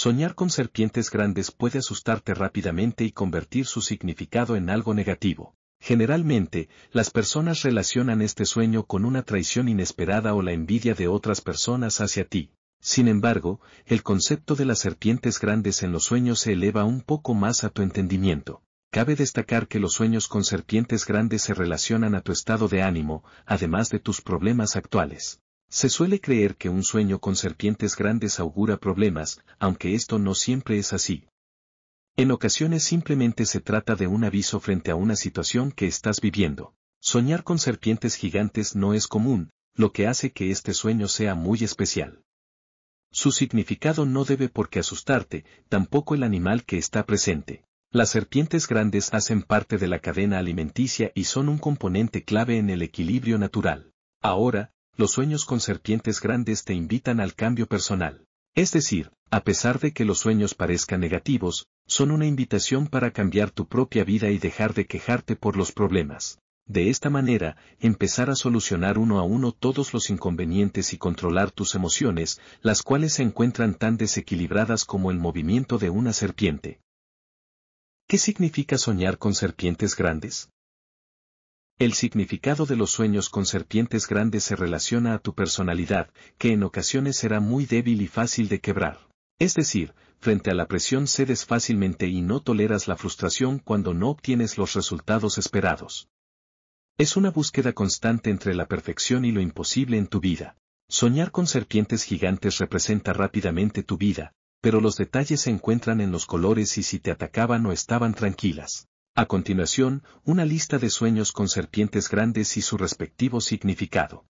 Soñar con serpientes grandes puede asustarte rápidamente y convertir su significado en algo negativo. Generalmente, las personas relacionan este sueño con una traición inesperada o la envidia de otras personas hacia ti. Sin embargo, el concepto de las serpientes grandes en los sueños se eleva un poco más a tu entendimiento. Cabe destacar que los sueños con serpientes grandes se relacionan a tu estado de ánimo, además de tus problemas actuales. Se suele creer que un sueño con serpientes grandes augura problemas, aunque esto no siempre es así. En ocasiones simplemente se trata de un aviso frente a una situación que estás viviendo. Soñar con serpientes gigantes no es común, lo que hace que este sueño sea muy especial. Su significado no debe por qué asustarte, tampoco el animal que está presente. Las serpientes grandes hacen parte de la cadena alimenticia y son un componente clave en el equilibrio natural. Ahora, los sueños con serpientes grandes te invitan al cambio personal. Es decir, a pesar de que los sueños parezcan negativos, son una invitación para cambiar tu propia vida y dejar de quejarte por los problemas. De esta manera, empezar a solucionar uno a uno todos los inconvenientes y controlar tus emociones, las cuales se encuentran tan desequilibradas como el movimiento de una serpiente. ¿Qué significa soñar con serpientes grandes? El significado de los sueños con serpientes grandes se relaciona a tu personalidad, que en ocasiones será muy débil y fácil de quebrar. Es decir, frente a la presión cedes fácilmente y no toleras la frustración cuando no obtienes los resultados esperados. Es una búsqueda constante entre la perfección y lo imposible en tu vida. Soñar con serpientes gigantes representa rápidamente tu vida, pero los detalles se encuentran en los colores y si te atacaban o estaban tranquilas. A continuación, una lista de sueños con serpientes grandes y su respectivo significado.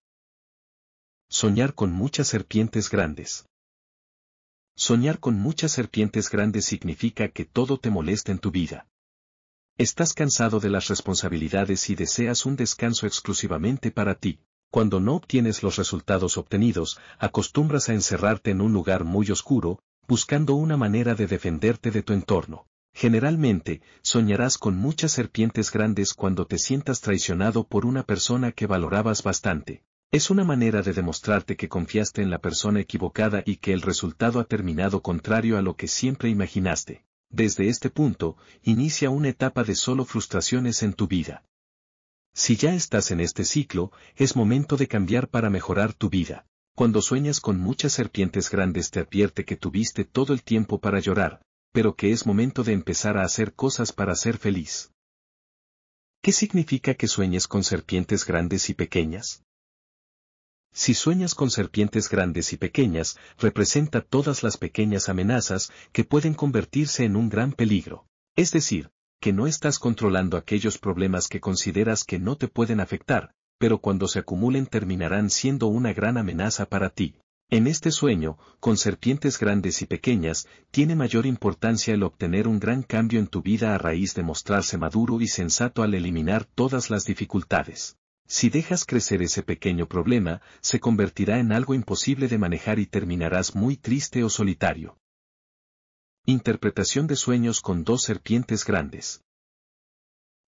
Soñar con muchas serpientes grandes. Soñar con muchas serpientes grandes significa que todo te molesta en tu vida. Estás cansado de las responsabilidades y deseas un descanso exclusivamente para ti. Cuando no obtienes los resultados obtenidos, acostumbras a encerrarte en un lugar muy oscuro, buscando una manera de defenderte de tu entorno. Generalmente, soñarás con muchas serpientes grandes cuando te sientas traicionado por una persona que valorabas bastante. Es una manera de demostrarte que confiaste en la persona equivocada y que el resultado ha terminado contrario a lo que siempre imaginaste. Desde este punto, inicia una etapa de solo frustraciones en tu vida. Si ya estás en este ciclo, es momento de cambiar para mejorar tu vida. Cuando sueñas con muchas serpientes grandes te advierte que tuviste todo el tiempo para llorar, pero que es momento de empezar a hacer cosas para ser feliz. ¿Qué significa que sueñes con serpientes grandes y pequeñas? Si sueñas con serpientes grandes y pequeñas, representa todas las pequeñas amenazas que pueden convertirse en un gran peligro. Es decir, que no estás controlando aquellos problemas que consideras que no te pueden afectar, pero cuando se acumulen terminarán siendo una gran amenaza para ti. En este sueño, con serpientes grandes y pequeñas, tiene mayor importancia el obtener un gran cambio en tu vida a raíz de mostrarse maduro y sensato al eliminar todas las dificultades. Si dejas crecer ese pequeño problema, se convertirá en algo imposible de manejar y terminarás muy triste o solitario. Interpretación de sueños con dos serpientes grandes.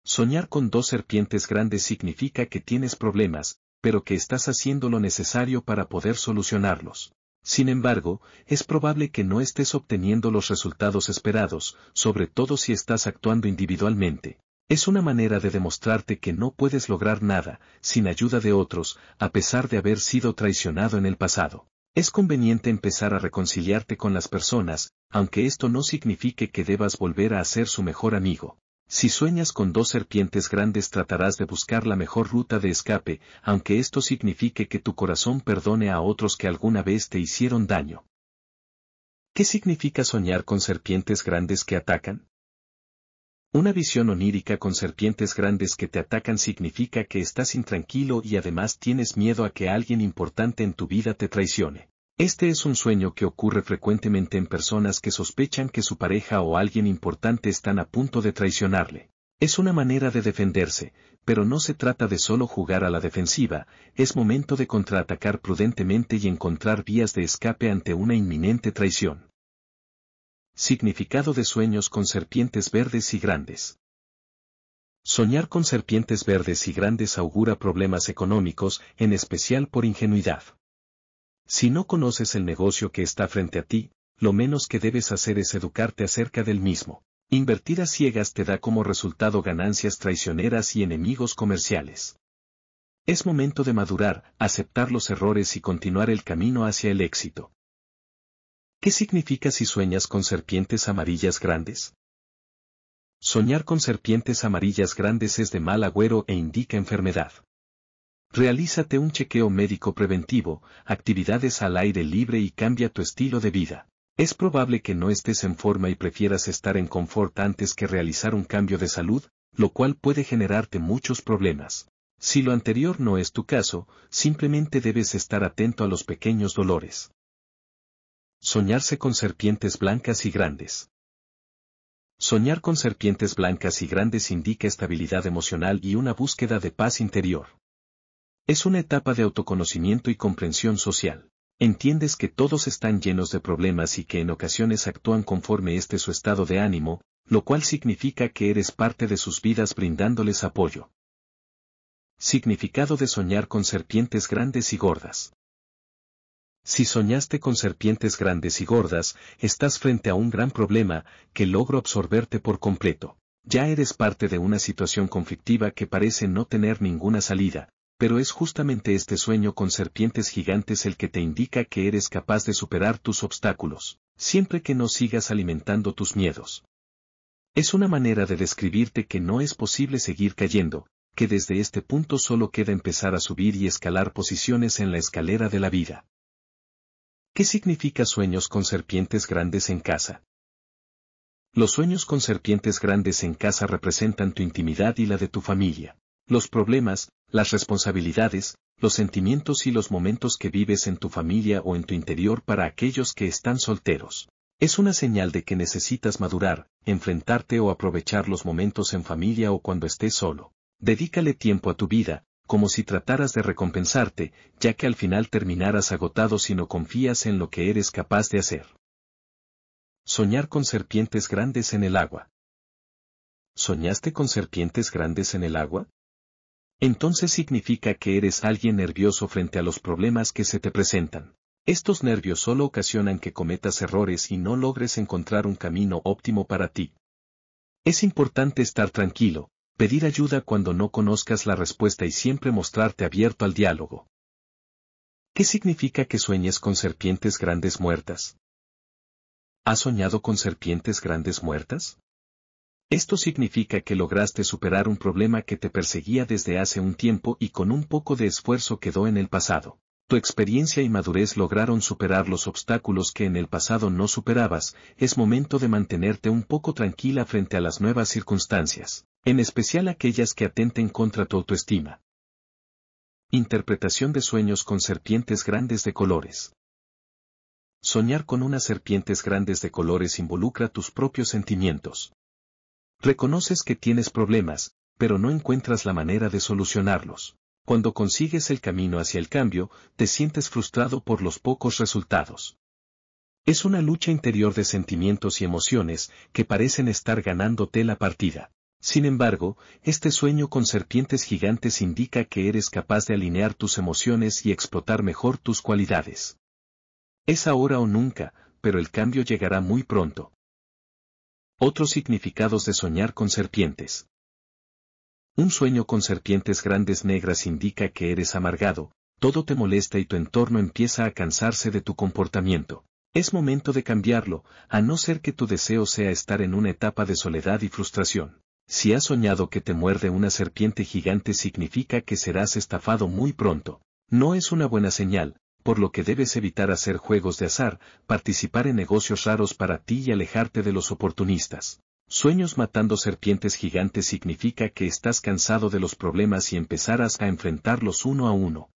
Soñar con dos serpientes grandes significa que tienes problemas, pero que estás haciendo lo necesario para poder solucionarlos. Sin embargo, es probable que no estés obteniendo los resultados esperados, sobre todo si estás actuando individualmente. Es una manera de demostrarte que no puedes lograr nada, sin ayuda de otros, a pesar de haber sido traicionado en el pasado. Es conveniente empezar a reconciliarte con las personas, aunque esto no signifique que debas volver a ser su mejor amigo. Si sueñas con dos serpientes grandes tratarás de buscar la mejor ruta de escape, aunque esto signifique que tu corazón perdone a otros que alguna vez te hicieron daño. ¿Qué significa soñar con serpientes grandes que atacan? Una visión onírica con serpientes grandes que te atacan significa que estás intranquilo y además tienes miedo a que alguien importante en tu vida te traicione. Este es un sueño que ocurre frecuentemente en personas que sospechan que su pareja o alguien importante están a punto de traicionarle. Es una manera de defenderse, pero no se trata de solo jugar a la defensiva, es momento de contraatacar prudentemente y encontrar vías de escape ante una inminente traición. Significado de sueños con serpientes verdes y grandes. Soñar con serpientes verdes y grandes augura problemas económicos, en especial por ingenuidad. Si no conoces el negocio que está frente a ti, lo menos que debes hacer es educarte acerca del mismo. Invertir a ciegas te da como resultado ganancias traicioneras y enemigos comerciales. Es momento de madurar, aceptar los errores y continuar el camino hacia el éxito. ¿Qué significa si sueñas con serpientes amarillas grandes? Soñar con serpientes amarillas grandes es de mal agüero e indica enfermedad. Realízate un chequeo médico preventivo, actividades al aire libre y cambia tu estilo de vida. Es probable que no estés en forma y prefieras estar en confort antes que realizar un cambio de salud, lo cual puede generarte muchos problemas. Si lo anterior no es tu caso, simplemente debes estar atento a los pequeños dolores. Soñarse con serpientes blancas y grandes. Soñar con serpientes blancas y grandes indica estabilidad emocional y una búsqueda de paz interior. Es una etapa de autoconocimiento y comprensión social. Entiendes que todos están llenos de problemas y que en ocasiones actúan conforme este su estado de ánimo, lo cual significa que eres parte de sus vidas brindándoles apoyo. Significado de soñar con serpientes grandes y gordas. Si soñaste con serpientes grandes y gordas, estás frente a un gran problema que logro absorberte por completo. Ya eres parte de una situación conflictiva que parece no tener ninguna salida, pero es justamente este sueño con serpientes gigantes el que te indica que eres capaz de superar tus obstáculos, siempre que no sigas alimentando tus miedos. Es una manera de describirte que no es posible seguir cayendo, que desde este punto solo queda empezar a subir y escalar posiciones en la escalera de la vida. ¿Qué significa sueños con serpientes grandes en casa? Los sueños con serpientes grandes en casa representan tu intimidad y la de tu familia. Los problemas, las responsabilidades, los sentimientos y los momentos que vives en tu familia o en tu interior para aquellos que están solteros. Es una señal de que necesitas madurar, enfrentarte o aprovechar los momentos en familia o cuando estés solo. Dedícale tiempo a tu vida, como si trataras de recompensarte, ya que al final terminarás agotado si no confías en lo que eres capaz de hacer. Soñar con serpientes grandes en el agua. ¿Soñaste con serpientes grandes en el agua? entonces significa que eres alguien nervioso frente a los problemas que se te presentan. Estos nervios solo ocasionan que cometas errores y no logres encontrar un camino óptimo para ti. Es importante estar tranquilo, pedir ayuda cuando no conozcas la respuesta y siempre mostrarte abierto al diálogo. ¿Qué significa que sueñes con serpientes grandes muertas? ¿Has soñado con serpientes grandes muertas? Esto significa que lograste superar un problema que te perseguía desde hace un tiempo y con un poco de esfuerzo quedó en el pasado. Tu experiencia y madurez lograron superar los obstáculos que en el pasado no superabas, es momento de mantenerte un poco tranquila frente a las nuevas circunstancias, en especial aquellas que atenten contra tu autoestima. Interpretación de sueños con serpientes grandes de colores. Soñar con unas serpientes grandes de colores involucra tus propios sentimientos, Reconoces que tienes problemas, pero no encuentras la manera de solucionarlos. Cuando consigues el camino hacia el cambio, te sientes frustrado por los pocos resultados. Es una lucha interior de sentimientos y emociones que parecen estar ganándote la partida. Sin embargo, este sueño con serpientes gigantes indica que eres capaz de alinear tus emociones y explotar mejor tus cualidades. Es ahora o nunca, pero el cambio llegará muy pronto. Otros significados de soñar con serpientes. Un sueño con serpientes grandes negras indica que eres amargado, todo te molesta y tu entorno empieza a cansarse de tu comportamiento. Es momento de cambiarlo, a no ser que tu deseo sea estar en una etapa de soledad y frustración. Si has soñado que te muerde una serpiente gigante significa que serás estafado muy pronto. No es una buena señal, por lo que debes evitar hacer juegos de azar, participar en negocios raros para ti y alejarte de los oportunistas. Sueños matando serpientes gigantes significa que estás cansado de los problemas y empezarás a enfrentarlos uno a uno.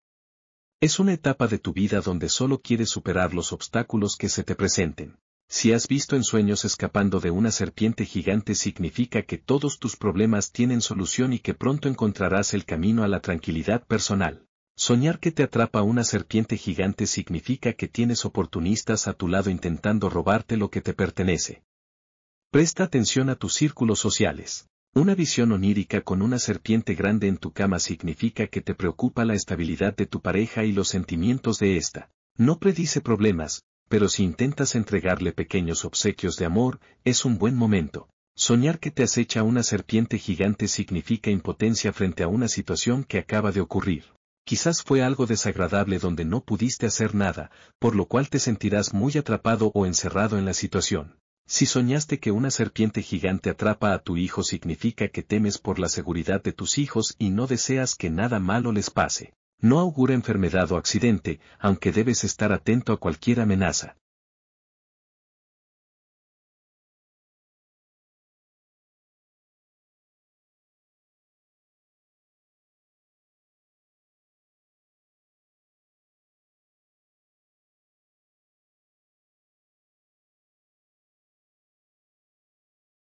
Es una etapa de tu vida donde solo quieres superar los obstáculos que se te presenten. Si has visto en sueños escapando de una serpiente gigante significa que todos tus problemas tienen solución y que pronto encontrarás el camino a la tranquilidad personal. Soñar que te atrapa una serpiente gigante significa que tienes oportunistas a tu lado intentando robarte lo que te pertenece. Presta atención a tus círculos sociales. Una visión onírica con una serpiente grande en tu cama significa que te preocupa la estabilidad de tu pareja y los sentimientos de ésta. No predice problemas, pero si intentas entregarle pequeños obsequios de amor, es un buen momento. Soñar que te acecha una serpiente gigante significa impotencia frente a una situación que acaba de ocurrir. Quizás fue algo desagradable donde no pudiste hacer nada, por lo cual te sentirás muy atrapado o encerrado en la situación. Si soñaste que una serpiente gigante atrapa a tu hijo significa que temes por la seguridad de tus hijos y no deseas que nada malo les pase. No augura enfermedad o accidente, aunque debes estar atento a cualquier amenaza.